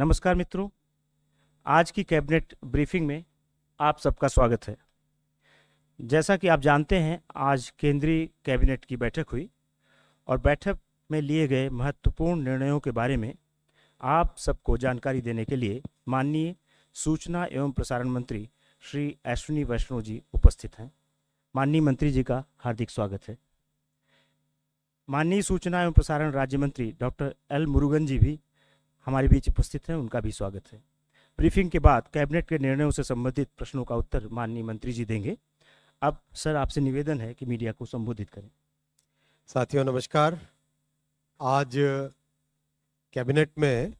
नमस्कार मित्रों आज की कैबिनेट ब्रीफिंग में आप सबका स्वागत है जैसा कि आप जानते हैं आज केंद्रीय कैबिनेट की बैठक हुई और बैठक में लिए गए महत्वपूर्ण निर्णयों के बारे में आप सबको जानकारी देने के लिए माननीय सूचना एवं प्रसारण मंत्री श्री अश्विनी वैष्णव जी उपस्थित हैं माननीय मंत्री जी का हार्दिक स्वागत है माननीय सूचना एवं प्रसारण राज्य मंत्री डॉक्टर एल मुरुगन जी भी हमारे बीच उपस्थित हैं उनका भी स्वागत है ब्रीफिंग के बाद कैबिनेट के निर्णयों से संबंधित प्रश्नों का उत्तर माननीय मंत्री जी देंगे अब सर आपसे निवेदन है कि मीडिया को संबोधित करें साथियों नमस्कार आज कैबिनेट में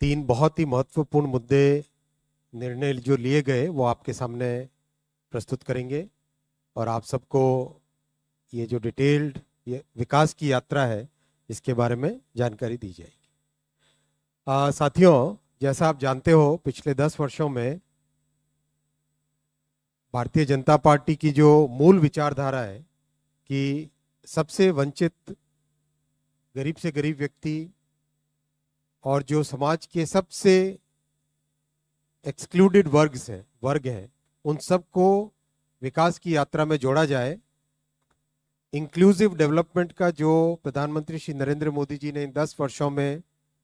तीन बहुत ही महत्वपूर्ण मुद्दे निर्णय जो लिए गए वो आपके सामने प्रस्तुत करेंगे और आप सबको ये जो डिटेल्ड ये विकास की यात्रा है इसके बारे में जानकारी दी जाएगी आ, साथियों जैसा आप जानते हो पिछले दस वर्षों में भारतीय जनता पार्टी की जो मूल विचारधारा है कि सबसे वंचित गरीब से गरीब व्यक्ति और जो समाज के सबसे एक्सक्लूडेड वर्ग्स हैं वर्ग हैं उन सबको विकास की यात्रा में जोड़ा जाए इंक्लूसिव डेवलपमेंट का जो प्रधानमंत्री श्री नरेंद्र मोदी जी ने इन दस वर्षों में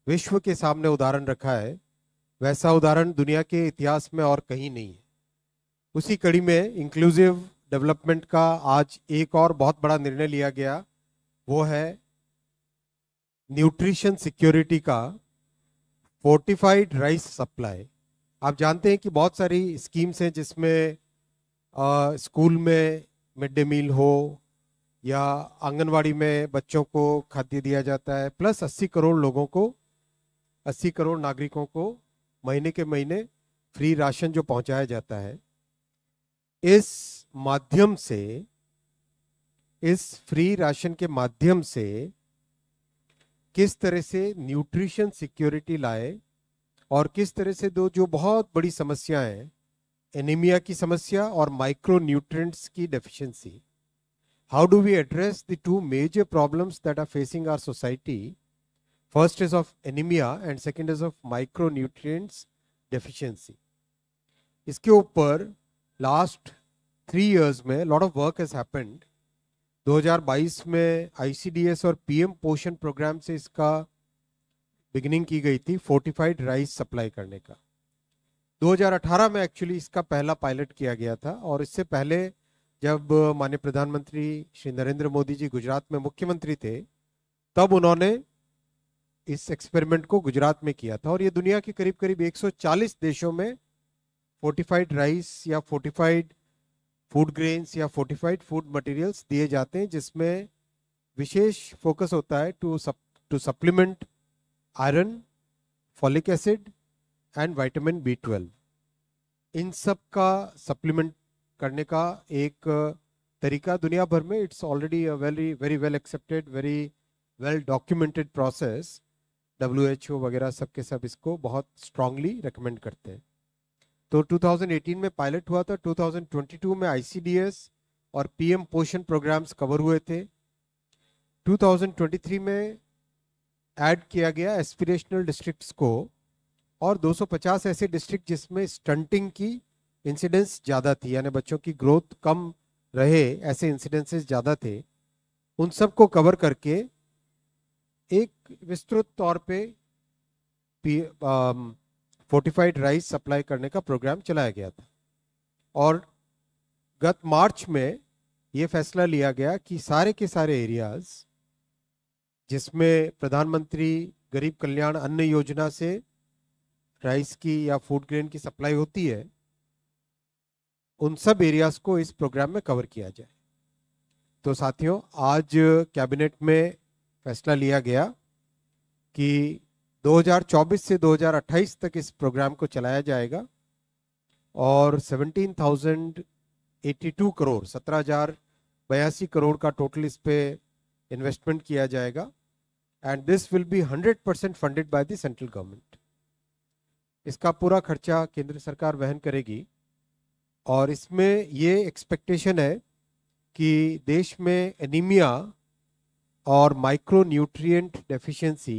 विश्व के सामने उदाहरण रखा है वैसा उदाहरण दुनिया के इतिहास में और कहीं नहीं है उसी कड़ी में इंक्लूसिव डेवलपमेंट का आज एक और बहुत बड़ा निर्णय लिया गया वो है न्यूट्रिशन सिक्योरिटी का फोर्टिफाइड राइस सप्लाई आप जानते हैं कि बहुत सारी स्कीम्स हैं जिसमें आ, स्कूल में मिड डे मील हो या आंगनवाड़ी में बच्चों को खाद्य दिया जाता है प्लस 80 करोड़ लोगों को अस्सी करोड़ नागरिकों को महीने के महीने फ्री राशन जो पहुंचाया जाता है इस माध्यम से इस फ्री राशन के माध्यम से किस तरह से न्यूट्रिशन सिक्योरिटी लाए और किस तरह से दो जो बहुत बड़ी समस्याएं एनीमिया की समस्या और माइक्रो न्यूट्रिएंट्स की deficiency how do we address the two major problems that are facing our society First is of anemia and second is of micronutrients deficiency. इसके ऊपर लास्ट थ्री इयर्स में lot of work has happened 2022 में ICDS और PM पोषण programme से इसका beginning की गई थी फोर्टिफाइड राइस सप्लाई करने का 2018 में एक्चुअली इसका पहला पायलट किया गया था और इससे पहले जब माननीय प्रधानमंत्री श्री नरेंद्र मोदी जी गुजरात में मुख्यमंत्री थे तब उन्होंने इस एक्सपेरिमेंट को गुजरात में किया था और ये दुनिया के करीब करीब 140 देशों में फोर्टिफाइड राइस या फोर्टिफाइड फूड ग्रेन्स या फोर्टिफाइड फूड मटेरियल्स दिए जाते हैं जिसमें विशेष फोकस होता है to sup to supplement iron folic acid and vitamin B twelve इन सब का सप्लीमेंट करने का एक तरीका दुनिया भर में it's already very very well accepted very well documented process W H O वगैरह सब के सब इसको बहुत स्ट्रांगली रिकमेंड करते हैं तो 2018 में पायलट हुआ था 2022 में आई और पीएम पोषण प्रोग्राम्स कवर हुए थे 2023 में ऐड किया गया एस्पिरेशनल डिस्ट्रिक्ट्स को और 250 ऐसे डिस्ट्रिक्ट जिसमें स्टंटिंग की इंसिडेंस ज़्यादा थी यानी बच्चों की ग्रोथ कम रहे ऐसे इंसिडेंसेस ज़्यादा थे उन सब को कवर करके एक विस्तृत तौर पे फोर्टिफाइड राइस सप्लाई करने का प्रोग्राम चलाया गया था और गत मार्च में ये फैसला लिया गया कि सारे के सारे एरियाज जिसमें प्रधानमंत्री गरीब कल्याण अन्न योजना से राइस की या फूड ग्रेन की सप्लाई होती है उन सब एरियाज को इस प्रोग्राम में कवर किया जाए तो साथियों आज कैबिनेट में फैसला लिया गया कि 2024 से 2028 तक इस प्रोग्राम को चलाया जाएगा और 17,082 करोड़ सत्रह हजार बयासी करोड़ का टोटल इस पे इन्वेस्टमेंट किया जाएगा and this will be 100 percent funded by the central government इसका पूरा खर्चा केंद्र सरकार वहन करेगी और इसमें ये एक्सपेक्टेशन है कि देश में एनीमिया और माइक्रोन्यूट्रिएंट डेफिशिएंसी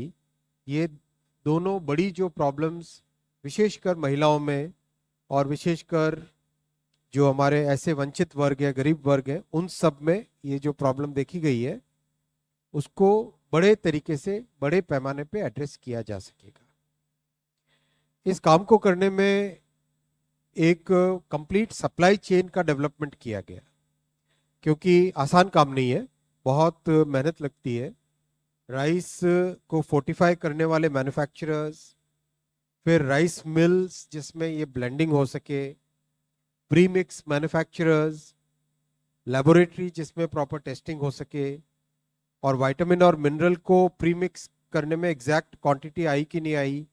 ये दोनों बड़ी जो प्रॉब्लम्स विशेषकर महिलाओं में और विशेषकर जो हमारे ऐसे वंचित वर्ग या गरीब वर्ग हैं उन सब में ये जो प्रॉब्लम देखी गई है उसको बड़े तरीके से बड़े पैमाने पे एड्रेस किया जा सकेगा इस काम को करने में एक कंप्लीट सप्लाई चेन का डेवलपमेंट किया गया क्योंकि आसान काम नहीं है बहुत मेहनत लगती है राइस को फोर्टिफाई करने वाले मैन्युफैक्चरर्स फिर राइस मिल्स जिसमें ये ब्लेंडिंग हो सके प्री मिक्स मैन्युफैक्चरर्स लेबोरेटरी जिसमें प्रॉपर टेस्टिंग हो सके और वाइटामिन और मिनरल को प्री मिक्स करने में एग्जैक्ट क्वांटिटी आई कि नहीं आई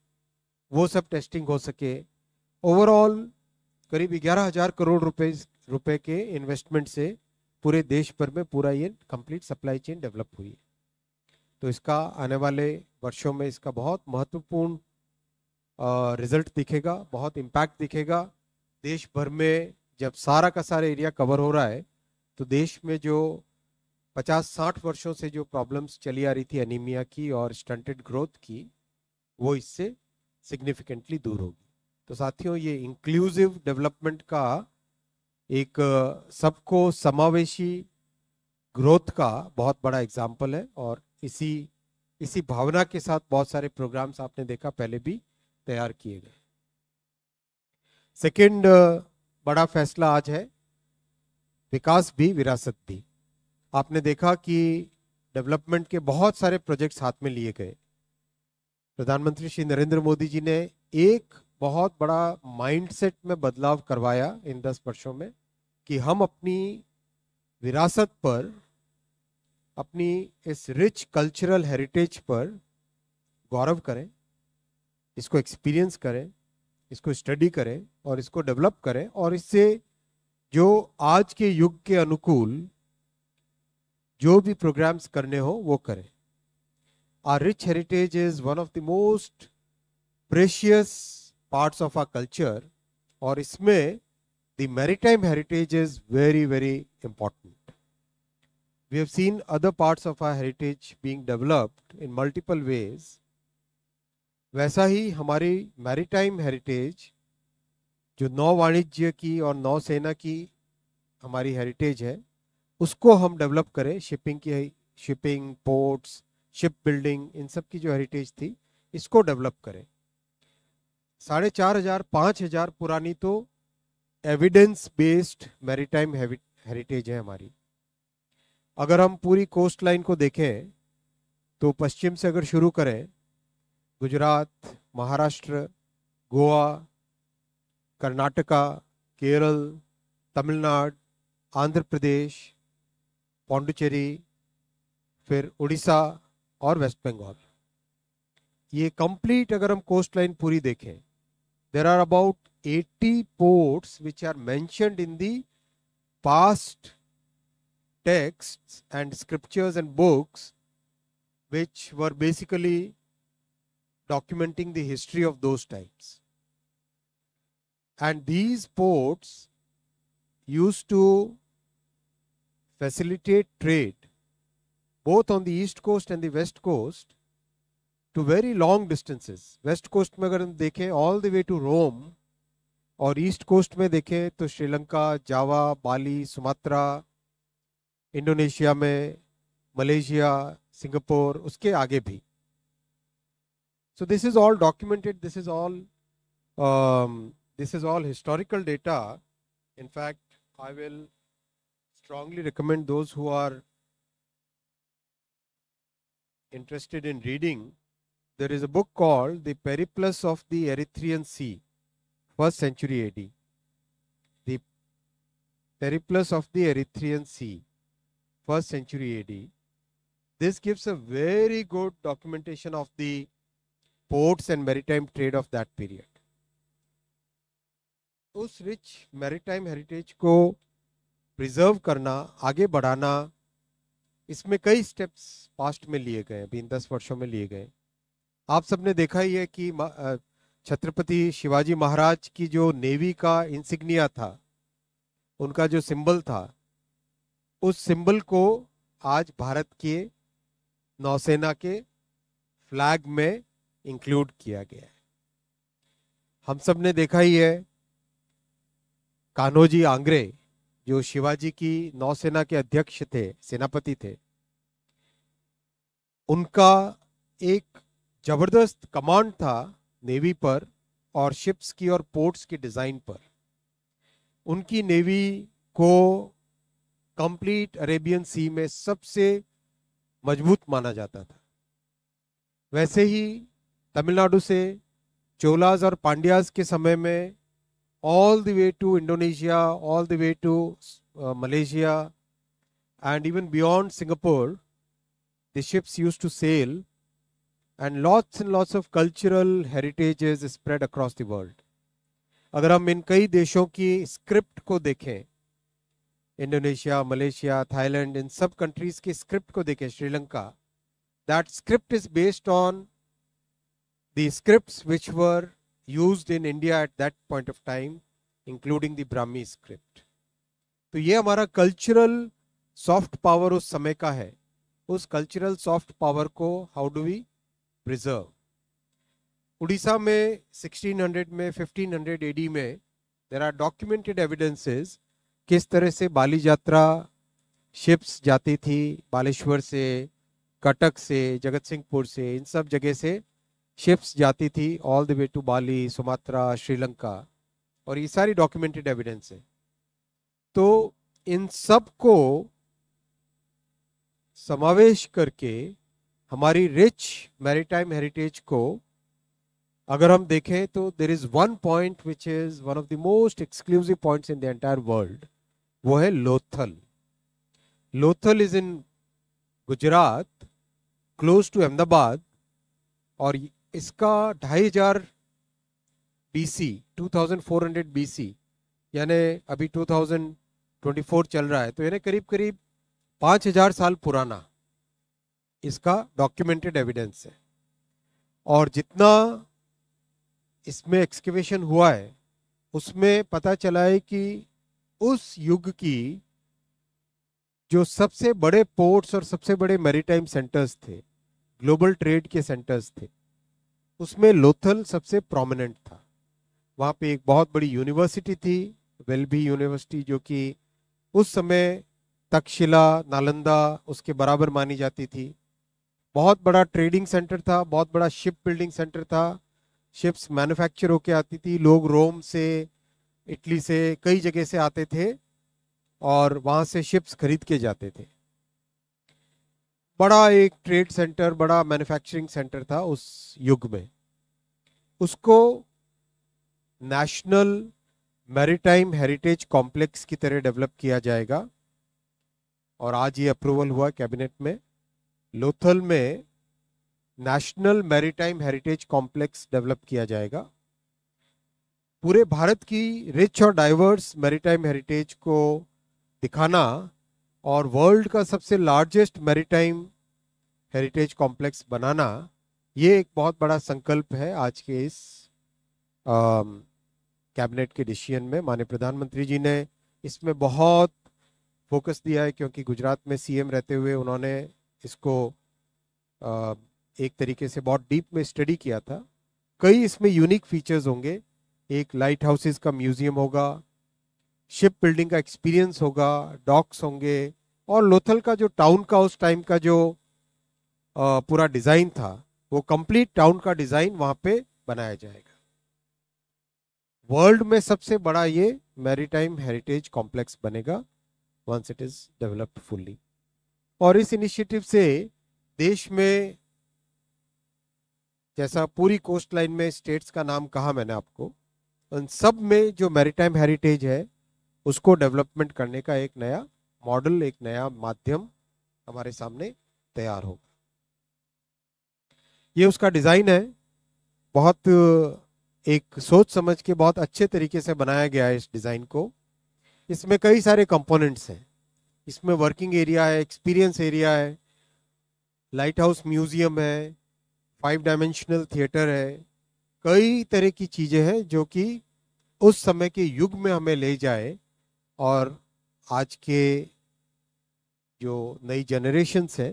वो सब टेस्टिंग हो सके ओवरऑल करीब ग्यारह हज़ार करोड़ रुपए रुपए के इन्वेस्टमेंट से पूरे देश भर में पूरा ये कंप्लीट सप्लाई चेन डेवलप हुई है तो इसका आने वाले वर्षों में इसका बहुत महत्वपूर्ण रिजल्ट दिखेगा बहुत इम्पैक्ट दिखेगा देश भर में जब सारा का सारा एरिया कवर हो रहा है तो देश में जो 50-60 वर्षों से जो प्रॉब्लम्स चली आ रही थी एनीमिया की और स्टंटेड ग्रोथ की वो इससे सिग्निफिकेंटली दूर होगी तो साथियों ये इंक्लूसिव डेवलपमेंट का एक सबको समावेशी ग्रोथ का बहुत बड़ा एग्जाम्पल है और इसी इसी भावना के साथ बहुत सारे प्रोग्राम्स आपने देखा पहले भी तैयार किए गए सेकंड बड़ा फैसला आज है विकास भी विरासत भी आपने देखा कि डेवलपमेंट के बहुत सारे प्रोजेक्ट्स हाथ में लिए गए प्रधानमंत्री श्री नरेंद्र मोदी जी ने एक बहुत बड़ा माइंडसेट में बदलाव करवाया इन दस वर्षों में कि हम अपनी विरासत पर अपनी इस रिच कल्चरल हेरिटेज पर गौरव करें इसको एक्सपीरियंस करें इसको स्टडी करें और इसको डेवलप करें और इससे जो आज के युग के अनुकूल जो भी प्रोग्राम्स करने हो वो करें our rich heritage is one of the most precious parts of our culture और इसमें the maritime heritage is very, very important. We have seen other parts of our heritage being developed in multiple ways. वैसा ही हमारी maritime heritage जो नौ वाणिज्य की और नौसेना की हमारी हेरिटेज है उसको हम डेवलप करें शिपिंग की शिपिंग पोर्ट्स शिप बिल्डिंग इन सब की जो हेरिटेज थी इसको डेवलप करें साढ़े चार हजार पाँच हजार पुरानी तो एविडेंस बेस्ड मैरीटाइम हेरिटेज है हमारी अगर हम पूरी कोस्ट लाइन को देखें तो पश्चिम से अगर शुरू करें गुजरात महाराष्ट्र गोवा कर्नाटका केरल तमिलनाडु आंध्र प्रदेश पौंडुचेरी फिर उड़ीसा और वेस्ट बंगाल ये कंप्लीट अगर हम कोस्ट लाइन पूरी देखें there are about 80 ports which are mentioned in the past texts and scriptures and books which were basically documenting the history of those times. And these ports used to facilitate trade both on the east coast and the west coast to very long distances. West coast में अगर देखें all the way to Rome और East Coast, में देखें तो Sri Lanka Java Bali Sumatra Indonesia में Malaysia Singapore उसके आगे भी so this is all documented this is all um, this is all historical data in fact i will strongly recommend those who are interested in reading there is a book called the periplus of the erythrean sea first century AD. The Periplus of the Erythrean Sea, first century AD. This gives a very good documentation of the ports and maritime trade of that period. उस rich maritime heritage को preserve करना आगे बढ़ाना इसमें कई steps past में लिए गए अभी इन दस वर्षों में लिए गए आप सबने देखा ही है कि छत्रपति शिवाजी महाराज की जो नेवी का इंसिग्निया था उनका जो सिंबल था उस सिंबल को आज भारत के नौसेना के फ्लैग में इंक्लूड किया गया है हम सब ने देखा ही है कान्होजी आंग्रे जो शिवाजी की नौसेना के अध्यक्ष थे सेनापति थे उनका एक जबरदस्त कमांड था नेवी पर और शिप्स की और पोर्ट्स की डिज़ाइन पर उनकी नेवी को कंप्लीट अरेबियन सी में सबसे मजबूत माना जाता था वैसे ही तमिलनाडु से चोलाज और पांड्याज के समय में all the way to Indonesia all the way to Malaysia and even beyond Singapore the ships use to sail and lots and lots of cultural heritages spread across the world अगर हम इन कई देशों की स्क्रिप्ट को देखें Indonesia Malaysia Thailand इन सब countries की script को देखें Sri Lanka that script is based on the script which were used in India at that point of time including the Brahmi script तो ये हमारा कल्चरल सॉफ्ट पावर उस समय का है उस कल्चरल सॉफ्ट पावर को how do we preserve Orissa में 1600 में 1500 एडी में देर आर डॉक्यूमेंटेड एविडेंसेस किस तरह से बाली यात्रा शिप्स जाती थी बालेश्वर से कटक से जगत सिंहपुर से इन सब जगह से शिप्स जाती थी all the way to Bali Sumatra Sri Lanka और ये सारी डॉक्यूमेंटेड एविडेंस है तो इन सब को समावेश करके हमारी रिच मैरीटाइम हेरिटेज को अगर हम देखें तो there is one point which is one of the most exclusive points in the entire world वो है Lothal Lothal is in Gujarat close to Ahmedabad और इसका ढाई हजार B C two thousand four hundred B C यानी अभी टू थाउजेंड ट्वेंटी फोर चल रहा है तो यानी करीब करीब पाँच हजार साल पुराना इसका डॉक्यूमेंटेड एविडेंस है और जितना इसमें एक्सकेवेशन हुआ है उसमें पता चला है कि उस युग की जो सबसे बड़े पोर्ट्स और सबसे बड़े मैरीटाइम सेंटर्स थे ग्लोबल ट्रेड के सेंटर्स थे उसमें लोथल सबसे प्रोमिनेंट था वहाँ पे एक बहुत बड़ी यूनिवर्सिटी थी वेलभी यूनिवर्सिटी जो कि उस समय तक्षशिला नालंदा उसके बराबर मानी जाती थी बहुत बड़ा ट्रेडिंग सेंटर था बहुत बड़ा शिप बिल्डिंग सेंटर था शिप्स मैन्युफैक्चर होके आती थी लोग रोम से इटली से कई जगह से आते थे और वहाँ से शिप्स खरीद के जाते थे बड़ा एक ट्रेड सेंटर बड़ा मैन्युफैक्चरिंग सेंटर था उस युग में उसको नेशनल मैरीटाइम हेरिटेज कॉम्प्लेक्स की तरह डेवलप किया जाएगा और आज ये अप्रूवल हुआ कैबिनेट में लोथल में national maritime heritage complex develop किया जाएगा पूरे भारत की रिच और डाइवर्स मैरीटाइम हेरिटेज को दिखाना और वर्ल्ड का सबसे लार्जेस्ट मैरीटाइम हेरिटेज कॉम्प्लेक्स बनाना ये एक बहुत बड़ा संकल्प है आज के इस कैबिनेट के डिसीजन में माननीय प्रधानमंत्री जी ने इसमें बहुत फोकस दिया है क्योंकि गुजरात में सीएम रहते हुए उन्होंने इसको आ, एक तरीके से बहुत डीप में स्टडी किया था कई इसमें यूनिक फीचर्स होंगे एक लाइट हाउसेस का म्यूजियम होगा शिप बिल्डिंग का एक्सपीरियंस होगा डॉक्स होंगे और लोथल का जो टाउन का उस टाइम का जो आ, पूरा डिज़ाइन था वो कंप्लीट टाउन का डिज़ाइन वहाँ पे बनाया जाएगा वर्ल्ड में सबसे बड़ा ये मैरीटाइम हेरिटेज कॉम्प्लेक्स बनेगा once it is developed fully और इस इनिशिएटिव से देश में जैसा पूरी कोस्ट लाइन में स्टेट्स का नाम कहा मैंने आपको उन सब में जो मैरिटाइम हेरिटेज है उसको डेवलपमेंट करने का एक नया मॉडल एक नया माध्यम हमारे सामने तैयार होगा ये उसका डिज़ाइन है बहुत एक सोच समझ के बहुत अच्छे तरीके से बनाया गया है इस डिज़ाइन को इसमें कई सारे कंपोनेंट्स हैं इसमें वर्किंग एरिया है एक्सपीरियंस एरिया है लाइट हाउस म्यूजियम है फाइव डायमेंशनल थिएटर है कई तरह की चीज़ें हैं जो कि उस समय के युग में हमें ले जाए और आज के जो नई जनरेशन्स हैं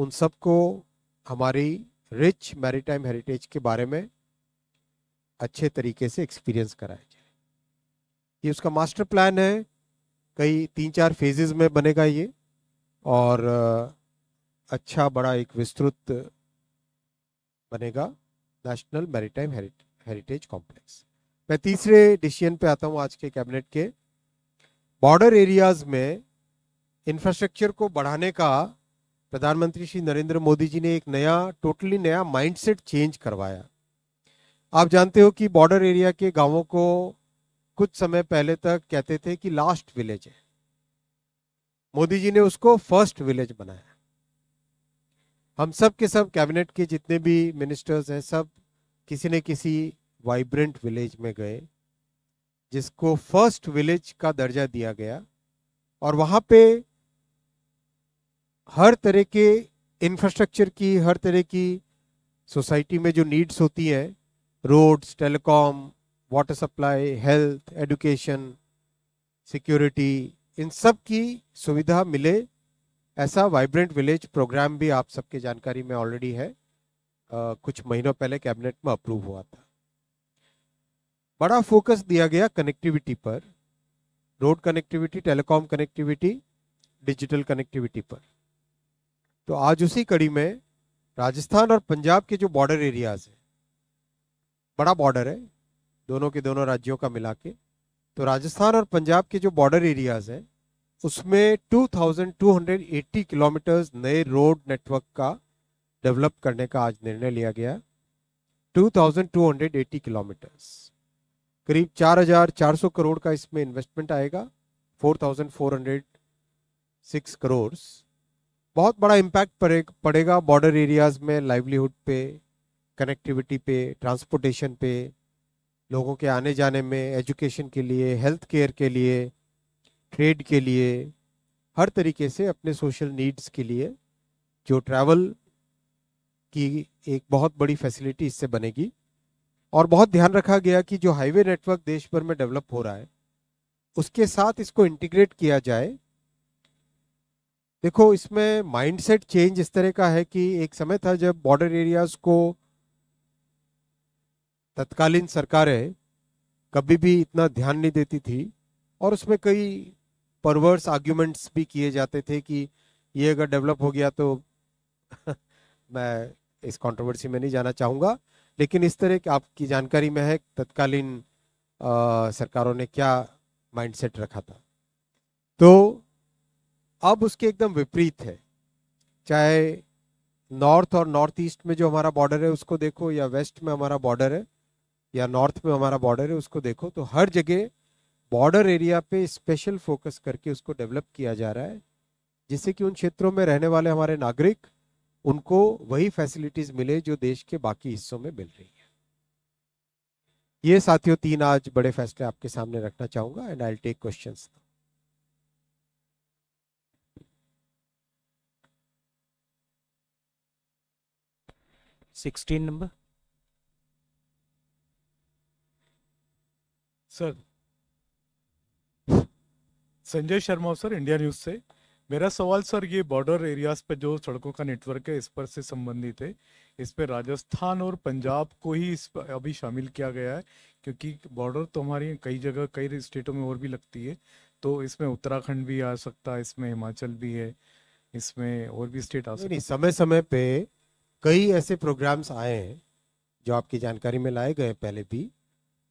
उन सबको हमारी रिच मैरीटाइम हेरिटेज के बारे में अच्छे तरीके से एक्सपीरियंस कराया जाए ये उसका मास्टर प्लान है कई तीन चार फेजेस में बनेगा ये और अच्छा बड़ा एक विस्तृत बनेगा नेशनल मैरिटाइम हेरिटेज कॉम्प्लेक्स मैं तीसरे डिसीजन पे आता हूँ आज के कैबिनेट के बॉर्डर एरियाज में इंफ्रास्ट्रक्चर को बढ़ाने का प्रधानमंत्री श्री नरेंद्र मोदी जी ने एक नया टोटली नया माइंडसेट चेंज करवाया आप जानते हो कि बॉर्डर एरिया के गांवों को कुछ समय पहले तक कहते थे कि लास्ट विलेज है मोदी जी ने उसको फर्स्ट विलेज बनाया हम सब के सब कैबिनेट के जितने भी मिनिस्टर्स हैं सब किसी न किसी वाइब्रेंट विलेज में गए जिसको फर्स्ट विलेज का दर्जा दिया गया और वहाँ पे हर तरह के इंफ्रास्ट्रक्चर की हर तरह की सोसाइटी में जो नीड्स होती हैं roads telecom water supply health education security इन सब की सुविधा मिले ऐसा वाइब्रेंट विलेज प्रोग्राम भी आप सबके जानकारी में ऑलरेडी है आ, कुछ महीनों पहले कैबिनेट में अप्रूव हुआ था बड़ा फोकस दिया गया कनेक्टिविटी पर road connectivity telecom connectivity digital connectivity पर तो आज उसी कड़ी में राजस्थान और पंजाब के जो बॉर्डर एरियाज हैं बड़ा बॉर्डर है दोनों के दोनों राज्यों का मिला के तो राजस्थान और पंजाब के जो बॉर्डर एरियाज हैं उसमें 2,280 किलोमीटर्स नए रोड नेटवर्क का डेवलप करने का आज निर्णय लिया गया 2,280 किलोमीटर्स करीब 4,400 करोड़ का इसमें इन्वेस्टमेंट आएगा 4,406 करोड़ बहुत बड़ा इम्पैक्ट पड़ेगा बॉर्डर एरियाज में लाइवलीहुड पे कनेक्टिविटी पे ट्रांसपोर्टेशन पे लोगों के आने जाने में एजुकेशन के लिए हेल्थ केयर के लिए ट्रेड के लिए हर तरीके से अपने सोशल नीड्स के लिए जो ट्रैवल की एक बहुत बड़ी फैसिलिटी इससे बनेगी और बहुत ध्यान रखा गया कि जो हाईवे नेटवर्क देश भर में डेवलप हो रहा है उसके साथ इसको इंटीग्रेट किया जाए देखो इसमें माइंडसेट चेंज इस तरह का है कि एक समय था जब बॉर्डर एरियाज़ को तत्कालीन सरकारें कभी भी इतना ध्यान नहीं देती थी और उसमें कई परवर्स आर्ग्यूमेंट्स भी किए जाते थे कि ये अगर डेवलप हो गया तो मैं इस कंट्रोवर्सी में नहीं जाना चाहूँगा लेकिन इस तरह की आपकी जानकारी में है तत्कालीन सरकारों ने क्या माइंडसेट रखा था तो अब उसके एकदम विपरीत है चाहे नॉर्थ और नॉर्थ ईस्ट में जो हमारा बॉर्डर है उसको देखो या वेस्ट में हमारा बॉर्डर है या नॉर्थ में हमारा बॉर्डर है उसको देखो तो हर जगह बॉर्डर एरिया पे स्पेशल फोकस करके उसको डेवलप किया जा रहा है जिससे कि उन क्षेत्रों में रहने वाले हमारे नागरिक उनको वही फैसिलिटीज मिले जो देश के बाकी हिस्सों में मिल रही है ये साथियों तीन आज बड़े फैसले आपके सामने रखना चाहूंगा and I take question sixteen number sir Sanjay Sharma sir India news से मेरा सवाल सर ये बॉर्डर एरियाज पे जो सड़कों का नेटवर्क है इस पर से संबंधित है इस पर राजस्थान और पंजाब को ही इस पर अभी शामिल किया गया है क्योंकि बॉर्डर तो हमारी कई जगह कई स्टेटों में और भी लगती है तो इसमें उत्तराखंड भी आ सकता है इसमें हिमाचल भी है इसमें और भी स्टेट आ सकते समय समय पे कई ऐसे प्रोग्राम्स आए हैं जो आपकी जानकारी में लाए गए पहले भी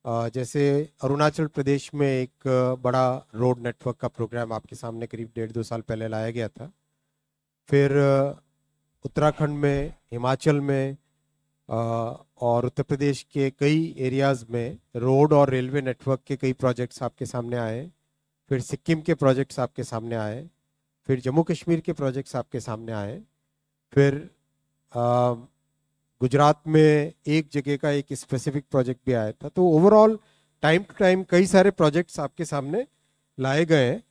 जैसे अरुणाचल प्रदेश में एक बड़ा रोड नेटवर्क का प्रोग्राम आपके सामने करीब डेढ़ दो साल पहले लाया गया था फिर उत्तराखंड में हिमाचल में और उत्तर प्रदेश के कई एरियाज़ में रोड और रेलवे नेटवर्क के कई प्रोजेक्ट्स आपके सामने आए फिर सिक्किम के प्रोजेक्ट्स आपके सामने आए फिर जम्मू कश्मीर के प्रोजेक्ट्स आपके सामने आए फिर गुजरात में एक जगह का एक स्पेसिफिक प्रोजेक्ट भी आया था तो ओवरऑल टाइम टू टाइम कई सारे प्रोजेक्ट्स आपके सामने लाए गए हैं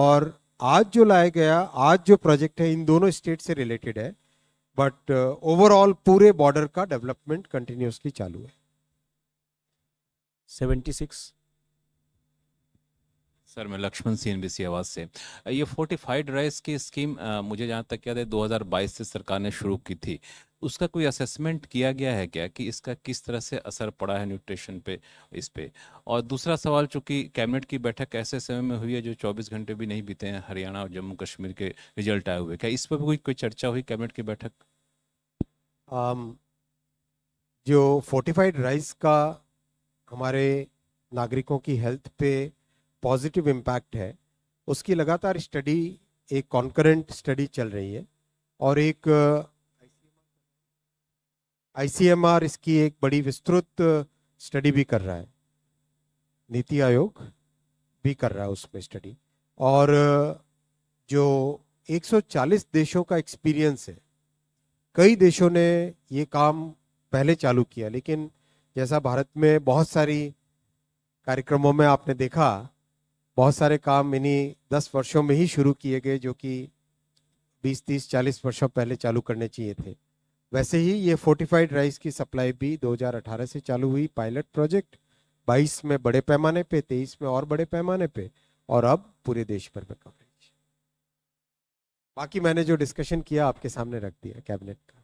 और आज जो लाया गया आज जो प्रोजेक्ट है इन दोनों स्टेट से रिलेटेड है बट ओवरऑल uh, पूरे बॉर्डर का डेवलपमेंट कंटिन्यूसली चालू है 76 सर मैं लक्ष्मण सी एन आवाज़ से ये फोर्टिफाइड राइस की स्कीम आ, मुझे जहाँ तक याद है 2022 से सरकार ने शुरू की थी उसका कोई असेसमेंट किया गया है क्या कि इसका किस तरह से असर पड़ा है न्यूट्रिशन पे इस पे और दूसरा सवाल चूंकि कैबिनेट की बैठक ऐसे समय में हुई है जो 24 घंटे भी नहीं बीते हैं हरियाणा और जम्मू कश्मीर के रिजल्ट आए हुए क्या इस पर भी कोई कोई चर्चा हुई कैबिनेट की बैठक आम, जो फोर्टिफाइड राइस का हमारे नागरिकों की हेल्थ पे पॉजिटिव इम्पैक्ट है उसकी लगातार स्टडी एक कॉन्करेंट स्टडी चल रही है और एक आईसीएमआर uh, इसकी एक बड़ी विस्तृत स्टडी uh, भी कर रहा है नीति आयोग भी कर रहा है उसमें स्टडी और uh, जो 140 देशों का एक्सपीरियंस है कई देशों ने ये काम पहले चालू किया लेकिन जैसा भारत में बहुत सारी कार्यक्रमों में आपने देखा बहुत सारे काम इन्हीं दस वर्षों में ही शुरू किए गए जो कि बीस तीस चालीस वर्षों पहले चालू करने चाहिए थे वैसे ही ये फोर्टिफाइड राइस की सप्लाई भी 2018 से चालू हुई पायलट प्रोजेक्ट 22 में बड़े पैमाने पे 23 में और बड़े पैमाने पे और अब पूरे देश भर में कवरेज बाकी मैंने जो डिस्कशन किया आपके सामने रख दिया कैबिनेट का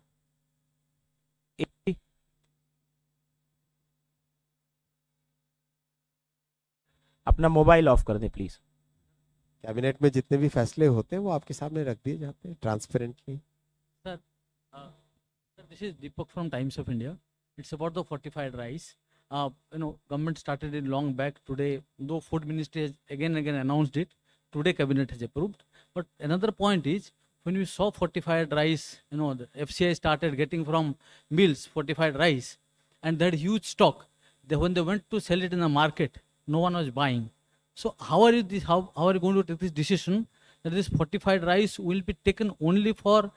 अपना मोबाइल ऑफ कर दें प्लीज कैबिनेट में जितने भी फैसले होते हैं वो आपके सामने रख दिए जाते हैं transparently sir this is Deepak from Times of India it's about the fortified rice you know government started in long back today दो food ministry again again announced it today cabinet has approved but another point is when you saw fortified rice you know the fci started getting from mills fortified rice and that huge stock they when they went to sell it in the market no one was buying. So how are you this, how, how are you going to take this decision that this fortified rice will be taken only for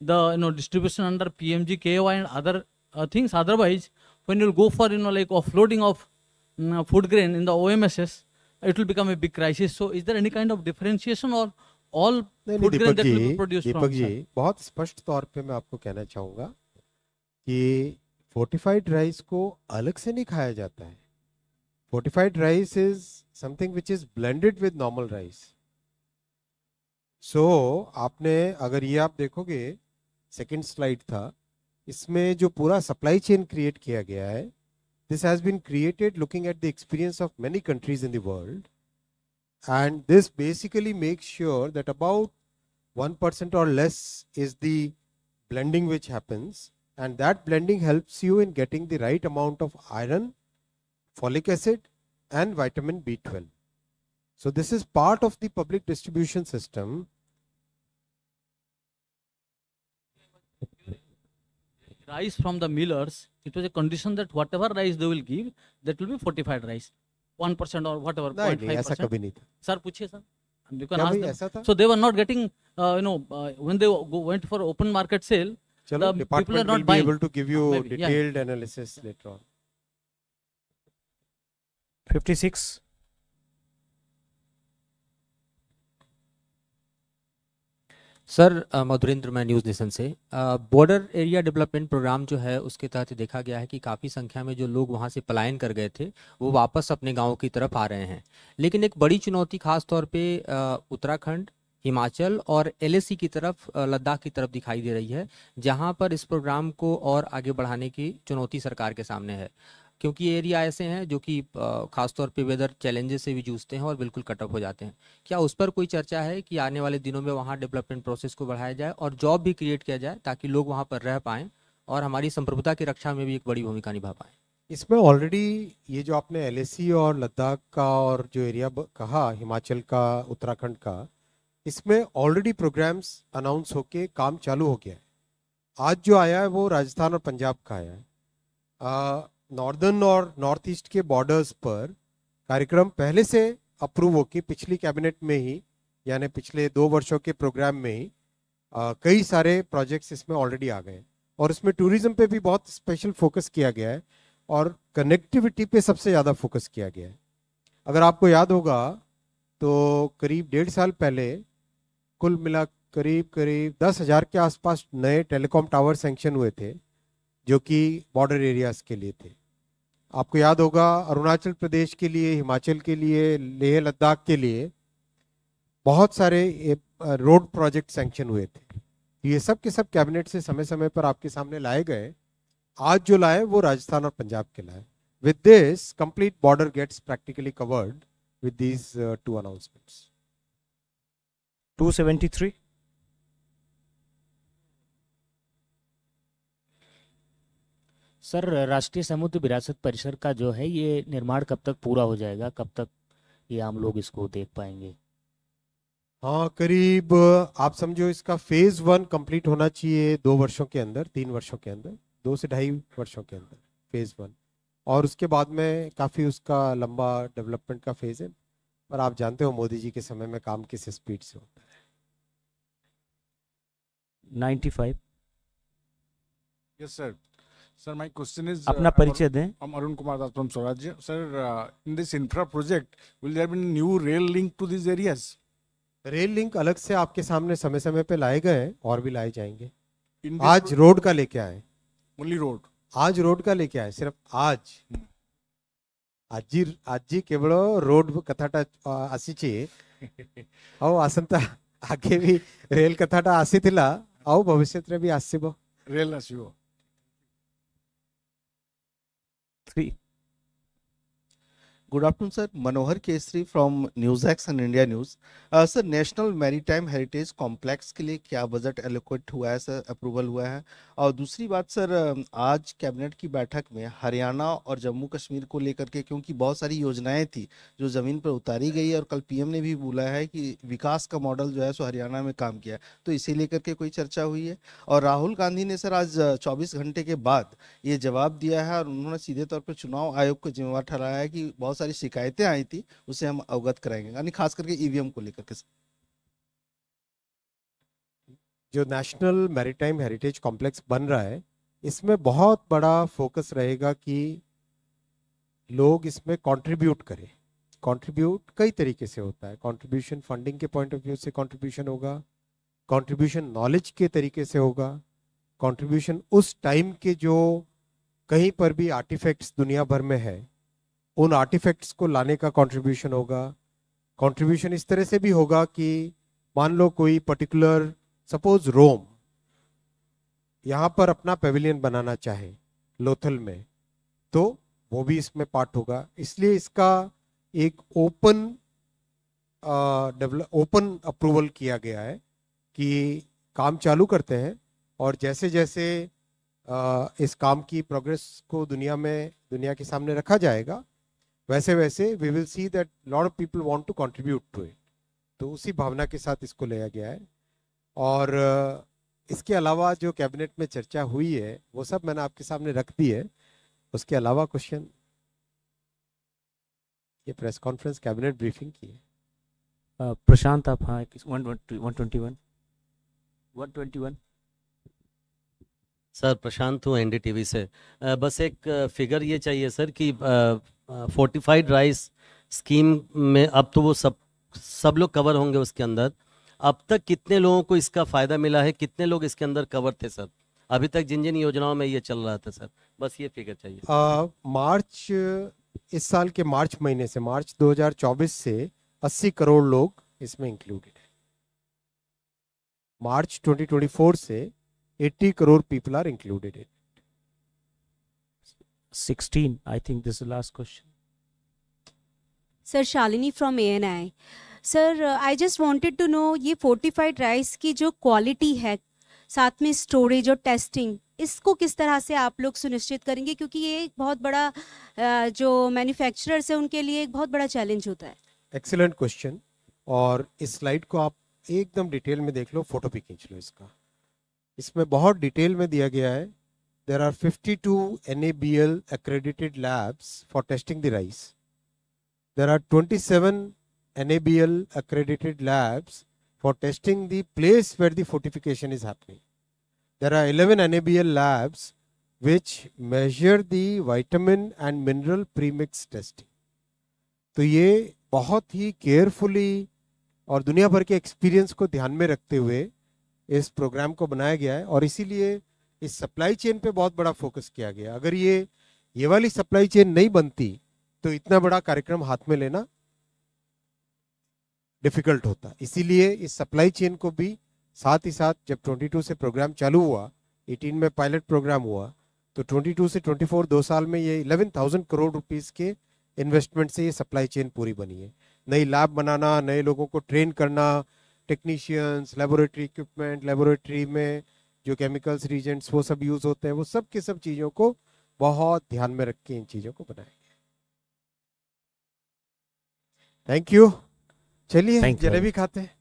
the you know distribution under PMG, KOI and other uh, things. Otherwise, when you go for you know like offloading of mm, uh, food grain in the OMSs, it will become a big crisis. So is there any kind of differentiation or all food grain that will be produced Deepak from? जी, बहुत स्पष्ट तौर पे मैं आपको कहना चाहूँगा कि fortified rice को अलग से नहीं खाया जाता है fortified rice is something which is blended with normal rice so आपने अगर ये आप देखोगे second slide था इसमें जो पूरा supply chain create किया गया this has been created looking at the experience of many countries in the world and this basically makes sure that about 1% or less is the blending which happens and that blending helps you in getting the right amount of iron folic acid and vitamin B12. So this is part of the public distribution system. Rice from the millers, it was a condition that whatever rice they will give, that will be fortified rice. 1% or whatever, 0.5%. Sir, puchhe, sir. You can ask them. So they were not getting, uh, you know, uh, when they went for open market sale, Chalo, the people are not buying. able to give you Maybe, detailed yeah. analysis later on. Fifty six sir Madhurendra मैं news nation से border area development programme जो है उसके तहत देखा गया है कि काफ़ी संख्या में जो लोग वहां से पलायन कर गए थे वो वापस अपने गांव की तरफ आ रहे हैं लेकिन एक बड़ी चुनौती खास तौर पे uh, उत्तराखंड हिमाचल और एलएसी की तरफ uh, लद्दाख की तरफ दिखाई दे रही है जहां पर इस प्रोग्राम को और आगे बढ़ाने की चुनौती सरकार के सामने है क्योंकि ये एरिया ऐसे हैं जो कि खासतौर पे वेदर चैलेंजेस से भी जूझते हैं और बिल्कुल कट ऑफ हो जाते हैं क्या उस पर कोई चर्चा है कि आने वाले दिनों में वहाँ डेवलपमेंट प्रोसेस को बढ़ाया जाए और जॉब भी क्रिएट किया जाए ताकि लोग वहाँ पर रह पाएँ और हमारी संप्रभुता की रक्षा में भी एक बड़ी भूमिका निभा पाएँ इसमें ऑलरेडी ये जो आपने एल e और लद्दाख का और जो एरिया कहा हिमाचल का उत्तराखंड का इसमें ऑलरेडी प्रोग्राम्स अनाउंस होके काम चालू हो गया है आज जो आया है वो राजस्थान और पंजाब का आया है नॉर्दर्न और नॉर्थ ईस्ट के बॉर्डर्स पर कार्यक्रम पहले से अप्रूव होके पिछली कैबिनेट में ही यानी पिछले दो वर्षों के प्रोग्राम में ही आ, कई सारे प्रोजेक्ट्स इसमें ऑलरेडी आ गए और इसमें टूरिज्म पे भी बहुत स्पेशल फोकस किया गया है और कनेक्टिविटी पे सबसे ज़्यादा फोकस किया गया है अगर आपको याद होगा तो करीब डेढ़ साल पहले कुल मिला करीब करीब दस हज़ार के आसपास नए टेलीकॉम टावर सेंक्शन हुए थे जो कि बॉर्डर एरियाज़ के लिए थे आपको याद होगा अरुणाचल प्रदेश के लिए हिमाचल के लिए लेह लद्दाख के लिए बहुत सारे रोड प्रोजेक्ट सैंक्शन हुए थे तो ये सब के सब कैबिनेट से समय समय पर आपके सामने लाए गए आज जो लाए वो राजस्थान और पंजाब के लाए with this complete border gets practically covered with these two announcements three sir राष्ट्रीय समुद्र विरासत परिसर का जो है ये निर्माण कब तक पूरा हो जाएगा कब तक ये हम लोग इसको देख पाएंगे हाँ करीब आप समझो इसका फेज वन कंप्लीट होना चाहिए दो वर्षों के अंदर तीन वर्षों के अंदर दो से ढाई वर्षों के अंदर फेज वन और उसके बाद में काफ़ी उसका लंबा डेवलपमेंट का फेज है पर आप जानते हो मोदी जी के समय में काम किस स्पीड से होता है ninety five yes sir sir my question is अपना uh, परिचय दें हम Arun Kumar Das from Swarajya sir in this infra project will there be new rail link to this areas rail link अलग से आपके सामने समय समय पे लाए गए और भी लाए जाएंगे आज रोड का लेके आए मुली रोड आज रोड का लेके आए सिर्फ आज hmm. आज आज केवल रोड कथाटा आसी आओ आसंता आगे भी रेल कथाटा आसी थिला आओ भविष्य भी आसीबो रेल आसीबो good afternoon sir Manohar Kesari from news X and India news sir national maritime heritage complex के लिए क्या बजट एलोकेट हुआ है सर अप्रूवल हुआ है और दूसरी बात सर um, आज कैबिनेट की बैठक में हरियाणा और जम्मू कश्मीर को लेकर के क्योंकि बहुत सारी योजनाएं थी जो ज़मीन पर उतारी गई और कल पीएम ने भी बोला है कि विकास का मॉडल जो है सो हरियाणा में काम किया है तो इसे लेकर के कोई चर्चा हुई है और राहुल गांधी ने सर आज uh, चौबीस घंटे के बाद ये जवाब दिया है और उन्होंने सीधे तौर पर चुनाव आयोग को जिम्मेवार ठहराया है कि बहुत सारी शिकायतें आई थी उसे हम अवगत कराएंगे यानी खास करके ईवीएम को लेकर के जो नेशनल मैरिटाइम हेरिटेज कॉम्प्लेक्स बन रहा है इसमें बहुत बड़ा फोकस रहेगा कि लोग इसमें कंट्रीब्यूट करें कंट्रीब्यूट कई तरीके से होता है कंट्रीब्यूशन फंडिंग के पॉइंट ऑफ व्यू से कंट्रीब्यूशन होगा कंट्रीब्यूशन नॉलेज के तरीके से होगा कंट्रीब्यूशन उस टाइम के जो कहीं पर भी आर्टिफैक्ट्स दुनिया भर में है उन आर्टिफैक्ट्स को लाने का कंट्रीब्यूशन होगा कंट्रीब्यूशन इस तरह से भी होगा कि मान लो कोई पर्टिकुलर सपोज रोम यहाँ पर अपना पेविलियन बनाना चाहे लोथल में तो वो भी इसमें पार्ट होगा इसलिए इसका एक ओपन डेवलप ओपन अप्रूवल किया गया है कि काम चालू करते हैं और जैसे जैसे आ, इस काम की प्रोग्रेस को दुनिया में दुनिया के सामने रखा जाएगा वैसे वैसे we will see that lot of people want to contribute to it तो उसी भावना के साथ इसको लिया गया है और इसके अलावा जो कैबिनेट में चर्चा हुई है वो सब मैंने आपके सामने रख दी है उसके अलावा क्वेश्चन ये प्रेस कॉन्फ्रेंस कैबिनेट ब्रीफिंग की है प्रशांत आप हाँ one twenty one one twenty one sir Prashant हूँ एनडीटीवी से बस एक फिगर ये चाहिए सर कि फोर्टिफाइड राइस स्कीम में अब तो वो सब सब लोग कवर होंगे उसके अंदर अब तक कितने लोगों को इसका फ़ायदा मिला है कितने लोग इसके अंदर कवर थे सर अभी तक जिन जिन योजनाओं में ये चल रहा था सर बस ये फिगर चाहिए आ, मार्च इस साल के मार्च महीने से मार्च 2024 से 80 करोड़ लोग इसमें इंक्लूडेड है मार्च 2024 से 80 करोड़ पीपल आर इंक्लूडेड है 16. I think this is the last question. Sir, Shalini from ANI. Sir I just wanted to know ये फोर्टिफाइड राइस की जो क्वालिटी है साथ में स्टोरेज और टेस्टिंग इसको किस तरह से आप लोग सुनिश्चित करेंगे क्योंकि ये एक बहुत बड़ा uh, जो मैन्युफैक्चरर्स है उनके लिए एक बहुत बड़ा चैलेंज होता है एक्सेलेंट क्वेश्चन और इस स्लाइड को आप एकदम डिटेल में देख लो फोटो भी खींच लो इसका इसमें बहुत डिटेल में दिया गया है there are 52 NABL accredited labs for testing the rice. There are 27 NABL accredited labs for testing the place where the fortification is happening. There are 11 NABL labs which measure the vitamin and mineral premix testing. तो ये बहुत ही carefully और दुनिया भर के experience को ध्यान में रखते हुए इस program को बनाया गया है और इसीलिए इस सप्लाई चेन पे बहुत बड़ा फोकस किया गया अगर ये ये वाली सप्लाई चेन नहीं बनती तो इतना बड़ा कार्यक्रम हाथ में लेना डिफिकल्ट होता इसीलिए इस सप्लाई चेन को भी साथ ही साथ जब 22 से प्रोग्राम चालू हुआ 18 में पायलट प्रोग्राम हुआ तो 22 से 24 दो साल में ये 11,000 करोड़ रुपीस के इन्वेस्टमेंट से ये सप्लाई चेन पूरी बनी है नई लैब बनाना नए लोगों को ट्रेन करना टेक्नीशियंस लेबोरेटरी इक्विपमेंट लेबोरेटरी में जो केमिकल्स रीजेंट्स वो सब यूज होते हैं वो सब के सब चीज़ों को बहुत ध्यान में रख के इन चीज़ों को बनाया गया थैंक यू चलिए जलेबी खाते हैं